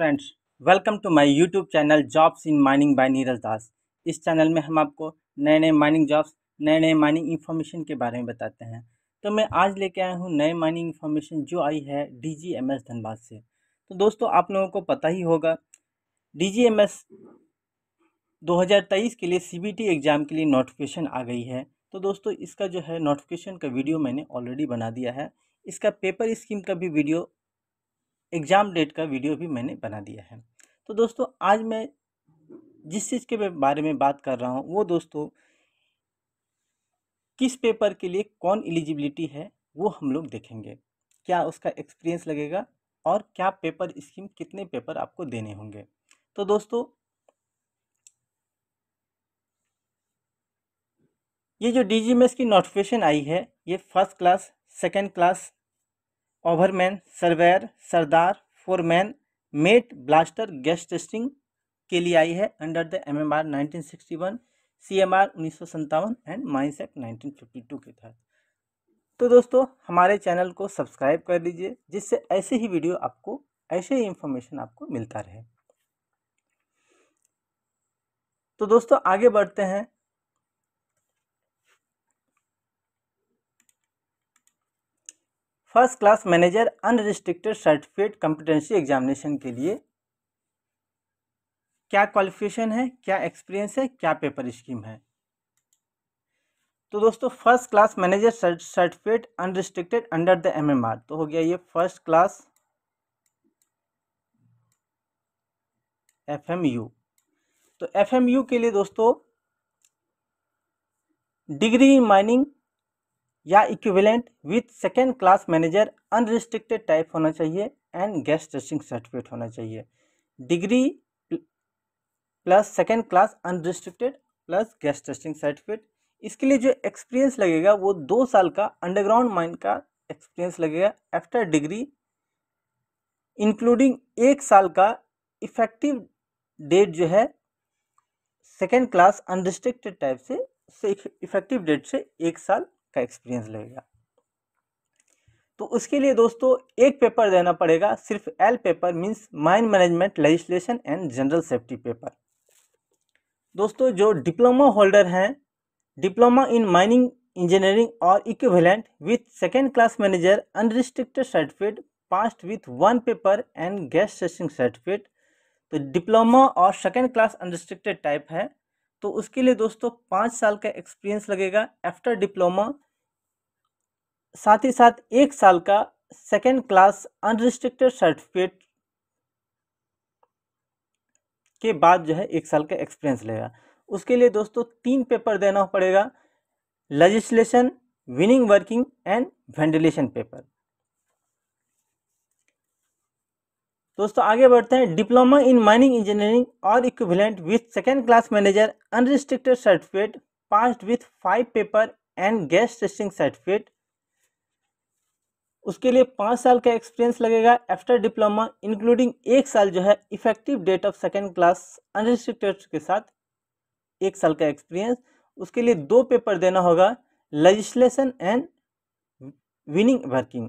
friends welcome to my YouTube channel jobs in mining by Neeraj Das इस channel में हम आपको नए नए माइनिंग जॉब्स नए नए माइनिंग इन्फॉर्मेशन के बारे में बताते हैं तो मैं आज लेके आया हूँ नए माइनिंग इन्फॉर्मेशन जो आई है D G M S Dhanbad से तो दोस्तों आप लोगों को पता ही होगा डी जी एम एस दो हज़ार तेईस के लिए सी बी टी एग्ज़ाम के लिए नोटिफिकेशन आ गई है तो दोस्तों इसका जो है नोटिफिकेशन का वीडियो मैंने ऑलरेडी बना दिया है इसका पेपर स्कीम का भी वीडियो एग्ज़ाम डेट का वीडियो भी मैंने बना दिया है तो दोस्तों आज मैं जिस चीज़ के बारे में बात कर रहा हूँ वो दोस्तों किस पेपर के लिए कौन एलिजिबिलिटी है वो हम लोग देखेंगे क्या उसका एक्सपीरियंस लगेगा और क्या पेपर स्कीम कितने पेपर आपको देने होंगे तो दोस्तों ये जो डी जी एम एस की नोटिफिकेशन आई है ये first class second class overman surveyor sardar foreman mate blaster gas testing के लिए आई है under the M M R nineteen sixty one C M R उन्नीस सौ and mines act nineteen fifty two के तहत तो दोस्तों हमारे चैनल को सब्सक्राइब कर लीजिए जिससे ऐसे ही वीडियो आपको ऐसे ही इंफॉर्मेशन आपको मिलता रहे तो दोस्तों आगे बढ़ते हैं first class manager unrestricted certificate competency examination के लिए क्या क्वालिफिकेशन है क्या एक्सपीरियंस है क्या पेपर स्कीम है तो दोस्तों first class manager certificate unrestricted under the MMR तो हो गया ये फर्स्ट क्लास एफएमयू तो एफएमयू के लिए दोस्तों डिग्री इन माइनिंग या equivalent with second class manager unrestricted type होना चाहिए एंड गैस टेस्टिंग सर्टिफिकेट होना चाहिए degree plus second class unrestricted plus gas testing certificate इसके लिए जो एक्सपीरियंस लगेगा वो दो साल का अंडरग्राउंड माइन का एक्सपीरियंस लगेगा आफ्टर डिग्री इंक्लूडिंग एक साल का इफेक्टिव डेट जो है सेकेंड क्लास अनरिस्ट्रिक्टेड टाइप से इफेक्टिव डेट से एक साल का एक्सपीरियंस लगेगा तो उसके लिए दोस्तों एक पेपर देना पड़ेगा सिर्फ L paper means mine management legislation and general safety paper दोस्तों जो डिप्लोमा होल्डर हैं डिप्लोमा इन माइनिंग इंजीनियरिंग और equivalent with second class manager unrestricted certificate past with one paper and gas session certificate तो diploma और second class unrestricted type है तो उसके लिए दोस्तों पाँच साल का एक्सपीरियंस लगेगा आफ्टर डिप्लोमा साथ ही साथ एक साल का सेकेंड क्लास अनरिस्ट्रिक्टेड सर्टिफिकेट के बाद जो है एक साल का एक्सपीरियंस लेगा उसके लिए दोस्तों तीन पेपर देना पड़ेगा legislation winning working and ventilation paper दोस्तों आगे बढ़ते हैं डिप्लोमा इन माइनिंग इंजीनियरिंग और equivalent with second class manager unrestricted certificate passed with five paper and gas testing certificate उसके लिए पाँच साल का एक्सपीरियंस लगेगा आफ्टर डिप्लोमा इंक्लूडिंग एक साल जो है effective date of second class unrestricted के साथ एक साल का एक्सपीरियंस उसके लिए दो पेपर देना होगा लेजिस्लेशन एंड विनिंग वर्किंग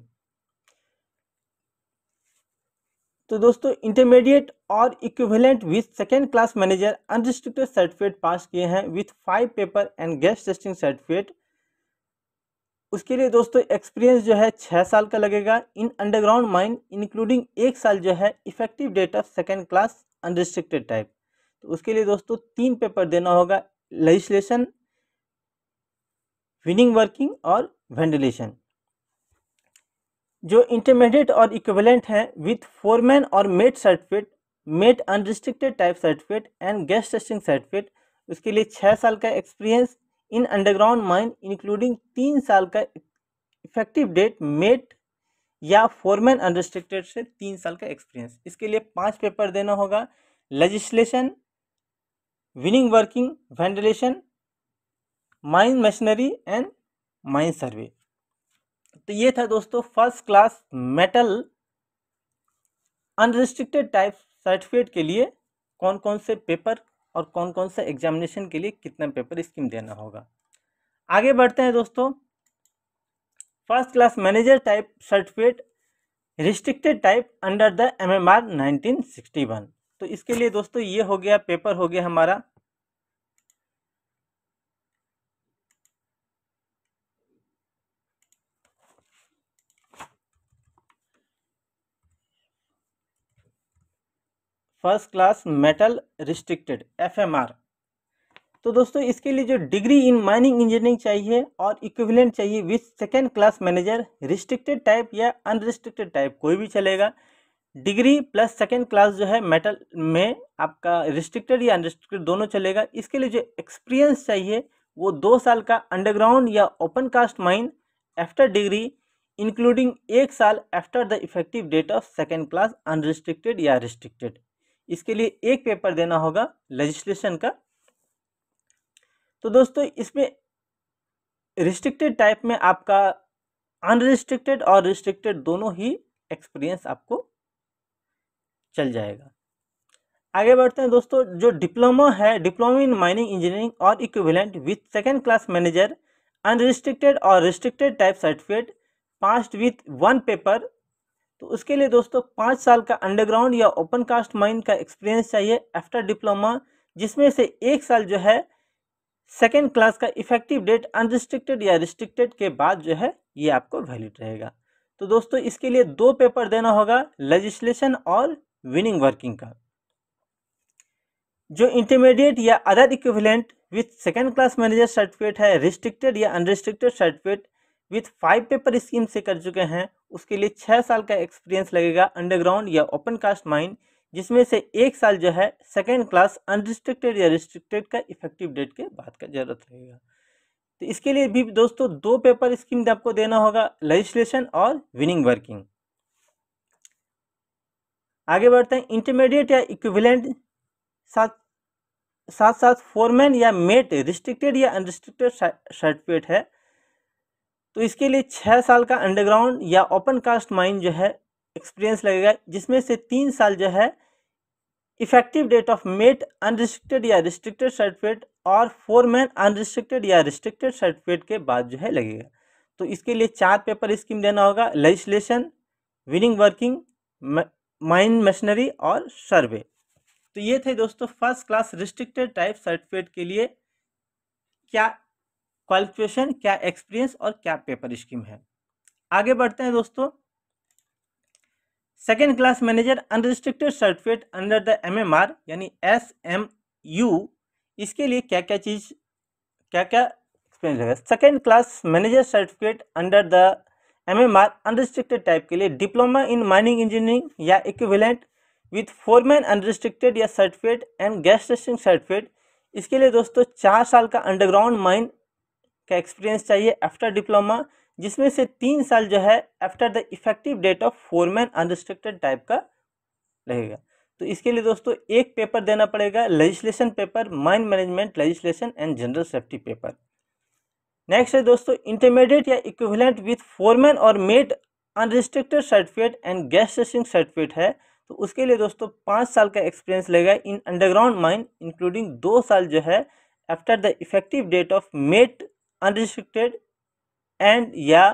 तो दोस्तों इंटरमीडिएट और equivalent with second class manager unrestricted certificate pass किए हैं with five paper and gas testing certificate उसके लिए दोस्तों एक्सपीरियंस जो है छः साल का लगेगा इन अंडरग्राउंड माइन इंक्लूडिंग एक साल जो है effective date of second class unrestricted type तो उसके लिए दोस्तों तीन पेपर देना होगा लजिस्लेशन विनिंग वर्किंग और वेंटिलेशन जो इंटरमीडिएट और इक्विवेलेंट हैं विथ फोरमैन और mate certificate mate unrestricted type certificate and gas testing certificate उसके लिए छः साल का experience in underground mine including तीन साल का इफेक्टिव डेट मेट या फोरमैन अनरिस्ट्रिक्टेड से तीन साल का एक्सपीरियंस इसके लिए पाँच पेपर देना होगा legislation winning working ventilation mine machinery and mine survey तो ये था दोस्तों first class metal unrestricted type certificate के लिए कौन कौन से पेपर और कौन कौन से एग्जामिनेशन के लिए कितना पेपर स्कीम देना होगा आगे बढ़ते हैं दोस्तों first class manager type certificate restricted type under the M M R nineteen sixty one तो इसके लिए दोस्तों ये हो गया पेपर हो गया हमारा first class metal restricted F तो दोस्तों इसके लिए जो डिग्री इन माइनिंग इंजीनियरिंग चाहिए और इक्विवेलेंट चाहिए with second class manager restricted type या अनरिस्ट्रिक्टेड टाइप कोई भी चलेगा डिग्री प्लस सेकेंड क्लास जो है मेटल में आपका रिस्ट्रिक्टेड या अनरिस्ट्रिक्टेड दोनों चलेगा इसके लिए जो एक्सपीरियंस चाहिए वो दो साल का अंडरग्राउंड या open cast mine after degree including एक साल after the effective date of second class unrestricted या रिस्ट्रिक्टेड इसके लिए एक पेपर देना होगा लेजिस्लेशन का तो दोस्तों इसमें रिस्ट्रिक्टेड टाइप में आपका अनरिस्ट्रिक्टेड और रिस्ट्रिक्टेड दोनों ही एक्सपीरियंस आपको चल जाएगा आगे बढ़ते हैं दोस्तों जो डिप्लोमा है डिप्लोमा इन माइनिंग इंजीनियरिंग और equivalent with second class manager unrestricted और restricted type certificate past with one paper तो उसके लिए दोस्तों पाँच साल का अंडरग्राउंड या ओपन कास्ट माइंड का एक्सपीरियंस चाहिए आफ्टर डिप्लोमा जिसमें से एक साल जो है सेकेंड क्लास का इफेक्टिव डेट अनरिस्ट्रिक्टेड या रिस्ट्रिक्टेड के बाद जो है ये आपको वैलिड रहेगा तो दोस्तों इसके लिए दो पेपर देना होगा लेजिस्लेशन और विनिंग वर्किंग का जो इंटरमीडिएट या other equivalent with second class manager certificate है रिस्ट्रिक्टेड या unrestricted certificate with five paper scheme से कर चुके हैं उसके लिए छः साल का एक्सपीरियंस लगेगा अंडरग्राउंड या ओपन कास्ट माइन जिसमें से एक साल जो है सेकेंड क्लास अनरिस्ट्रिक्टेड या रिस्ट्रिक्टेड का इफेक्टिव डेट के बाद का जरूरत रहेगा तो इसके लिए भी दोस्तों दो पेपर स्कीम आपको देना होगा लजिस्लेशन और विनिंग वर्किंग आगे बढ़ते हैं इंटरमीडिएट या इक्विवेलेंट साथ साथ साथ फोरमैन या मेट रिस्ट्रिक्टेड या अनरिस्ट्रिक्टेड सर्टिफिकेट है तो इसके लिए छः साल का अंडरग्राउंड या ओपन कास्ट माइन जो है एक्सपीरियंस लगेगा जिसमें से तीन साल जो है effective date of mate unrestricted या रिस्ट्रिक्टेड सर्टिफिकेट और फोर मैन अनरिस्ट्रिक्टेड या रिस्ट्रिक्टेड सर्टिफिकेट के बाद जो है लगेगा तो इसके लिए चार पेपर स्कीम देना होगा legislation winning working mine machinery और सर्वे तो ये थे दोस्तों first class restricted type certificate के लिए क्या क्वालिफिकेशन क्या एक्सपीरियंस और क्या पेपर स्कीम है आगे बढ़ते हैं दोस्तों second class manager unrestricted certificate under the MMR यानी एस एम यू इसके लिए क्या क्या चीज़ क्या क्या एक्सपीरियंस रहेगा second class manager certificate under the MMR unrestricted type के लिए डिप्लोमा इन माइनिंग इंजीनियरिंग या इक्विवेलेंट विथ फोरमैन अनरिस्ट्रिक्टेड या certificate and gas testing certificate इसके लिए दोस्तों चार साल का अंडरग्राउंड माइन का एक्सपीरियंस चाहिए आफ्टर डिप्लोमा जिसमें से तीन साल जो है after the effective date of foreman unrestricted type का रहेगा तो इसके लिए दोस्तों एक पेपर देना पड़ेगा legislation paper mind management legislation and general safety paper next है दोस्तों इंटरमीडिएट या इक्विवेलेंट विथ फोरमैन और mate unrestricted certificate and gas testing certificate है तो उसके लिए दोस्तों पाँच साल का एक्सपीरियंस लगेगा इन अंडरग्राउंड माइंड इंक्लूडिंग दो साल जो है after the effective date of mate unrestricted and या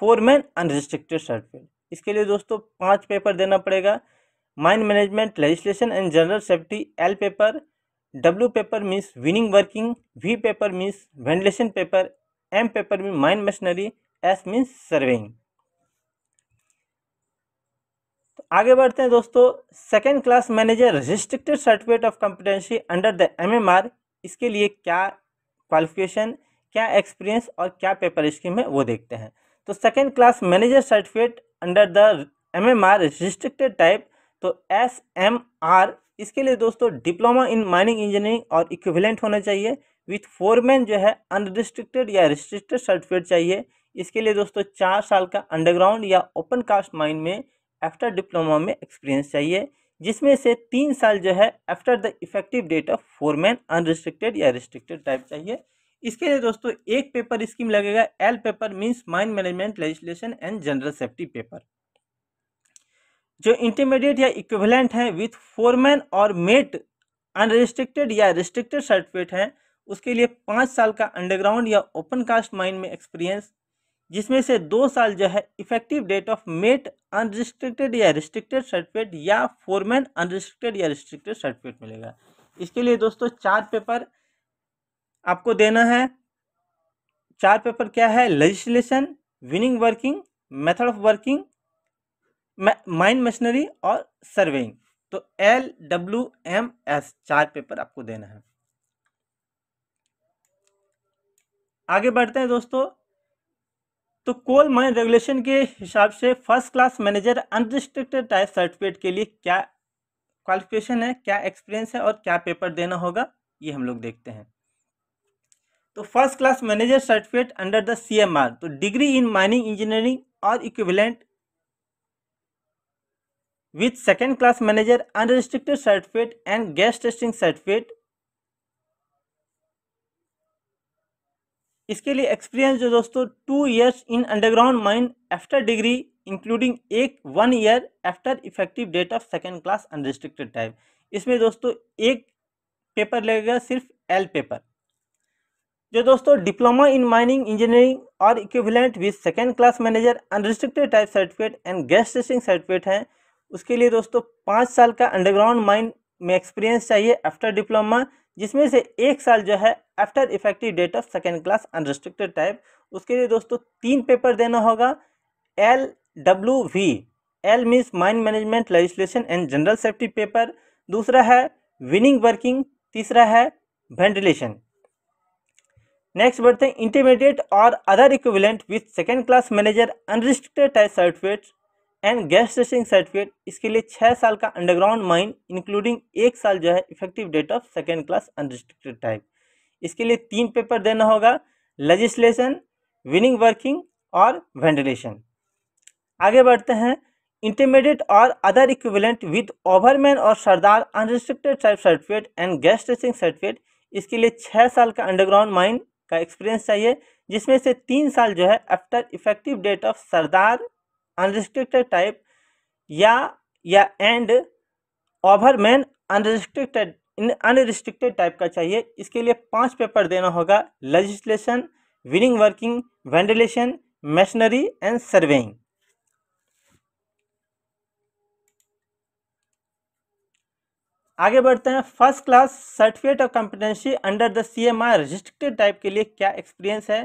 फोर मैन अनरिस्ट्रिक्टेड सर्टिफिकेट इसके लिए दोस्तों पांच पेपर देना पड़ेगा mind management legislation and general safety L paper W paper means winning working V paper means ventilation paper M paper mean mind machinery S means surveying आगे बढ़ते हैं दोस्तों second class manager restricted certificate of competency under the MMR इसके लिए क्या qualification क्या experience और क्या पेपर स्कीम है वो देखते हैं तो second class manager certificate under the M M R restricted type तो एस एम आर इसके लिए दोस्तों डिप्लोमा इन माइनिंग इंजीनियरिंग और इक्विवेलेंट होना चाहिए विथ फोर मैन जो है अनरिस्ट्रिक्टेड या रिस्ट्रिक्टेड सर्टिफिकेट चाहिए इसके लिए दोस्तों चार साल का अंडरग्राउंड या ओपन कास्ट माइन में आफ्टर डिप्लोमा में एक्सपीरियंस चाहिए जिसमें से तीन साल जो है after the effective date of foreman unrestricted या रिस्ट्रिक्टेड टाइप चाहिए इसके लिए दोस्तों एक पेपर स्कीम लगेगा L paper means mind management legislation and general safety paper जो इंटरमीडिएट या इक्विवेलेंट है विथ फोरमैन और मेट अनरिस्ट्रिक्टेड या रिस्ट्रिक्टेड सर्टिफिकेट है उसके लिए पाँच साल का अंडरग्राउंड या ओपन कास्ट माइन में एक्सपीरियंस जिसमें से दो साल जो है effective date of mate unrestricted या रिस्ट्रिक्टेड सर्टिफिकेट या फोरमैन अनरिस्ट्रिक्टेड या रिस्ट्रिक्टेड सर्टिफिकेट मिलेगा इसके लिए दोस्तों चार पेपर आपको देना है चार पेपर क्या है legislation winning working method of working mind machinery और सर्वेइंग तो एल डब्ल्यू एम एस चार पेपर आपको देना है आगे बढ़ते हैं दोस्तों तो कोल माइन रेगुलेशन के हिसाब से first class manager unrestricted type certificate के लिए क्या क्वालिफिकेशन है क्या एक्सपीरियंस है और क्या पेपर देना होगा ये हम लोग देखते हैं तो first class manager certificate under the R तो डिग्री इन माइनिंग इंजीनियरिंग और equivalent with second class manager unrestricted certificate and gas testing certificate इसके लिए एक्सपीरियंस जो दोस्तों two years in underground mine after degree including एक one year after effective date of second class unrestricted type इसमें दोस्तों एक paper लगेगा सिर्फ एल पेपर जो दोस्तों डिप्लोमा इन माइनिंग इंजीनियरिंग और equivalent with second class manager unrestricted type certificate and gas testing certificate हैं उसके लिए दोस्तों पाँच साल का अंडरग्राउंड माइन में एक्सपीरियंस चाहिए आफ्टर डिप्लोमा जिसमें से एक साल जो है after effective date of second class unrestricted type उसके लिए दोस्तों तीन पेपर देना होगा L W V L means mine management legislation and general safety paper दूसरा है विनिंग वर्किंग तीसरा है वेंटिलेशन नेक्स्ट बढ़ते हैं इंटरमीडिएट और other equivalent with second class manager unrestricted type certificate and gas testing certificate इसके लिए छः साल का अंडरग्राउंड माइन इंक्लूडिंग एक साल जो है effective date of second class unrestricted type इसके लिए तीन पेपर देना होगा लेजिस्लेशन विनिंग वर्किंग और वेंटिलेशन आगे बढ़ते हैं इंटरमीडिएट और अदर इक्विवेलेंट विद ओवरमैन और सरदार unrestricted type certificate and gas testing certificate इसके लिए छः साल का अंडरग्राउंड माइन का एक्सपीरियंस चाहिए जिसमें से तीन साल जो है after effective date of Sirdar unrestricted type या या and overman unrestricted unrestricted type का चाहिए इसके लिए पांच पेपर देना होगा legislation winning working ventilation machinery and surveying आगे बढ़ते हैं first class certificate of competency under the C M R registered type के लिए क्या एक्सपीरियंस है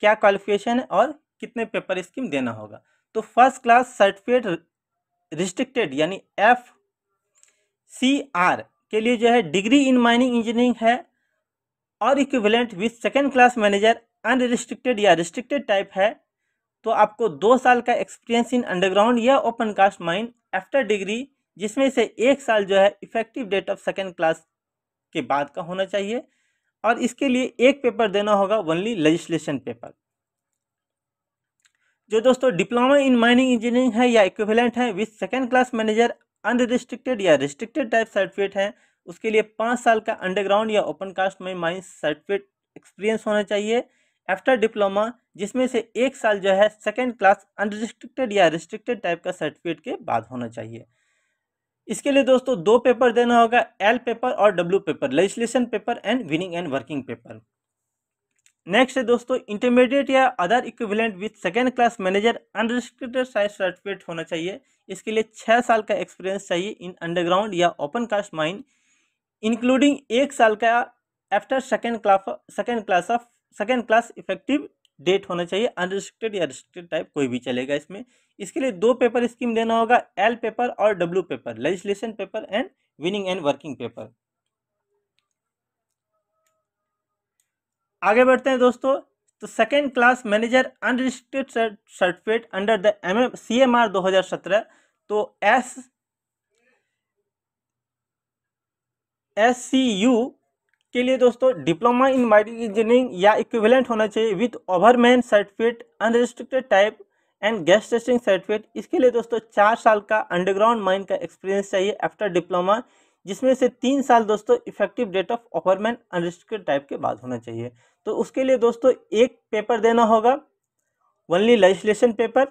क्या क्वालिफिकेशन है और कितने पेपर स्कीम देना होगा तो फर्स्ट क्लास सर्टिफिकेट रिस्ट्रिक्टेड यानी एफ सी आर के लिए जो है डिग्री इन माइनिंग इंजीनियरिंग है और equivalent with second class manager unrestricted या रिस्ट्रिक्टेड टाइप है तो आपको दो साल का एक्सपीरियंस इन अंडरग्राउंड या open cast mine after degree जिसमें से एक साल जो है effective date of second class के बाद का होना चाहिए और इसके लिए एक पेपर देना होगा ओनली लेजिस्लेशन पेपर जो दोस्तों डिप्लोमा इन माइनिंग इंजीनियरिंग है या इक्विवेलेंट है with second class manager unrestricted या रिस्ट्रिक्टेड टाइप सर्टिफिकेट है उसके लिए पाँच साल का अंडरग्राउंड या ओपन कास्ट में माइन सर्टिफिकेट एक्सपीरियंस होना चाहिए आफ्टर डिप्लोमा जिसमें से एक साल जो है सेकेंड क्लास अनरिस्ट्रिक्टेड या रिस्ट्रिक्टेड टाइप का सर्टिफिकेट के बाद होना चाहिए इसके लिए दोस्तों दो पेपर देना होगा एल पेपर और W paper legislation paper and winning and working paper next है दोस्तों इंटरमीडिएट या other equivalent with second class manager unrestricted size certificate होना चाहिए इसके लिए छः साल का एक्सपीरियंस चाहिए इन अंडरग्राउंड या ओपन कास्ट माइन इंक्लूडिंग एक साल का after second class second class of second class effective date होना चाहिए अनरिस्ट्रिक्टेड या रिस्ट्रिक्टेड टाइप कोई भी चलेगा इसमें इसके लिए दो पेपर स्कीम देना होगा एल पेपर और W paper legislation paper and winning and working paper आगे बढ़ते हैं दोस्तों तो second class manager unrestricted certificate under the M M C M R दो हज़ार सत्रह तो एस एस सी यू के लिए दोस्तों डिप्लोमा इन माइनिंग इंजीनियरिंग या इक्विवेलेंट होना चाहिए with overman certificate unrestricted type and gas testing certificate इसके लिए दोस्तों चार साल का अंडरग्राउंड माइन का एक्सपीरियंस चाहिए आफ्टर डिप्लोमा जिसमें से तीन साल दोस्तों effective date of overman unrestricted type के बाद होना चाहिए तो उसके लिए दोस्तों एक पेपर देना होगा ओनली लेजिस्लेशन पेपर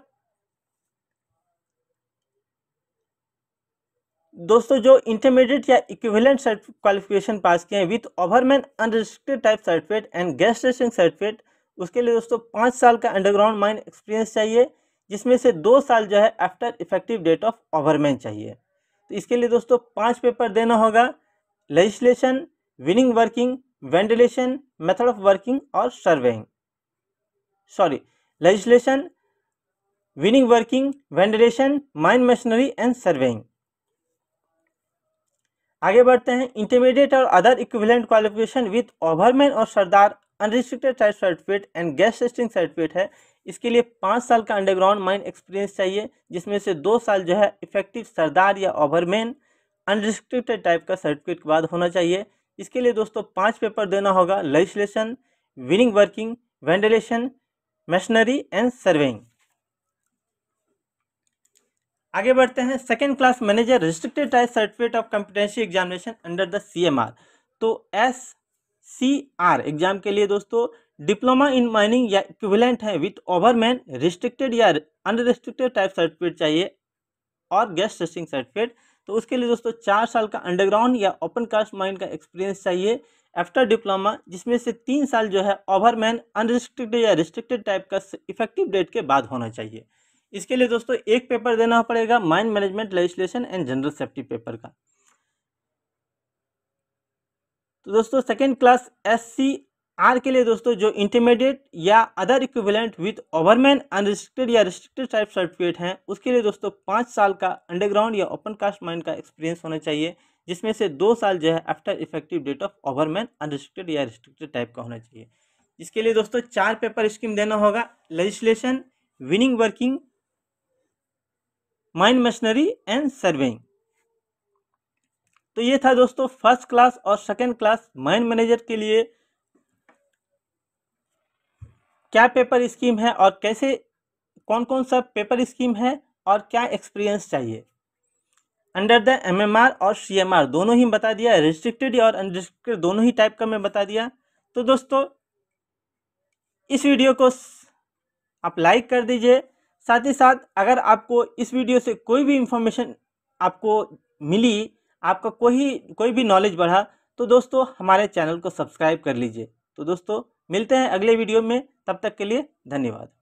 दोस्तों जो इंटरमीडिएट या इक्विवेलेंट क्वालिफिकेशन पास किए हैं with overman unrestricted type certificate and gas racing certificate उसके लिए दोस्तों पाँच साल का अंडरग्राउंड माइन एक्सपीरियंस चाहिए जिसमें से दो साल जो है after effective date of overman चाहिए तो इसके लिए दोस्तों पाँच पेपर देना होगा legislation winning working ventilation method of working और surveying sorry legislation winning working ventilation mine machinery and surveying आगे बढ़ते हैं इंटरमीडिएट और other equivalent qualification with overman और सरदार unrestricted type certificate and gas testing certificate है इसके लिए पाँच साल का अंडरग्राउंड माइन एक्सपीरियंस चाहिए जिसमें से दो साल जो है इफेक्टिव सरदार या ओवरमैन अनरिस्ट्रिक्टेड टाइप का सर्टिफिकेट के बाद होना चाहिए इसके लिए दोस्तों पाँच पेपर देना होगा legislation winning working ventilation machinery and surveying आगे बढ़ते हैं second class manager restricted type certificate of competency examination under the R तो एस सी आर एग्जाम के लिए दोस्तों डिप्लोमा इन माइनिंग या इक्विवेलेंट है विथ ओवरमैन रिस्ट्रिक्टेड या अनरिस्ट्रिक्टेड टाइप सर्टिफिकेट चाहिए और गेस्ट टेस्टिंग सर्टिफिकेट तो उसके लिए दोस्तों चार साल का अंडरग्राउंड या ओपन कास्ट माइंड का एक्सपीरियंस चाहिए आफ्टर डिप्लोमा जिसमें से तीन साल जो है ओवरमैन अनरिस्ट्रिक्टेड या रिस्ट्रिक्टेड टाइप का इफेक्टिव डेट के बाद होना चाहिए इसके लिए दोस्तों एक पेपर देना पड़ेगा mind management legislation and general safety paper का तो दोस्तों second class S C R के लिए दोस्तों जो इंटरमीडिएट या other equivalent with overman unrestricted या रिस्ट्रिक्टेड टाइप सर्टिफिकेट हैं उसके लिए दोस्तों पाँच साल का अंडरग्राउंड या ओपन कास्ट माइंड का एक्सपीरियंस होना चाहिए जिसमें से दो साल जो है after effective date of overman unrestricted या रिस्ट्रिक्टेड टाइप का होना चाहिए इसके लिए दोस्तों चार पेपर स्कीम देना होगा legislation winning working mine machinery and surveying तो ये था दोस्तों फर्स्ट क्लास और सेकेंड क्लास माइन मैनेजर के लिए क्या पेपर स्कीम है और कैसे कौन कौन सा पेपर स्कीम है और क्या एक्सपीरियंस चाहिए अंडर द एमएमआर और सीएमआर दोनों ही बता दिया रिस्ट्रिक्टेड और अनरिस्ट्रिक्टेड दोनों ही टाइप का मैं बता दिया तो दोस्तों इस वीडियो को आप लाइक कर दीजिए साथ ही साथ अगर आपको इस वीडियो से कोई भी इन्फॉर्मेशन आपको मिली आपका कोई कोई भी नॉलेज बढ़ा तो दोस्तों हमारे चैनल को सब्सक्राइब कर लीजिए तो दोस्तों मिलते हैं अगले वीडियो में तब तक के लिए धन्यवाद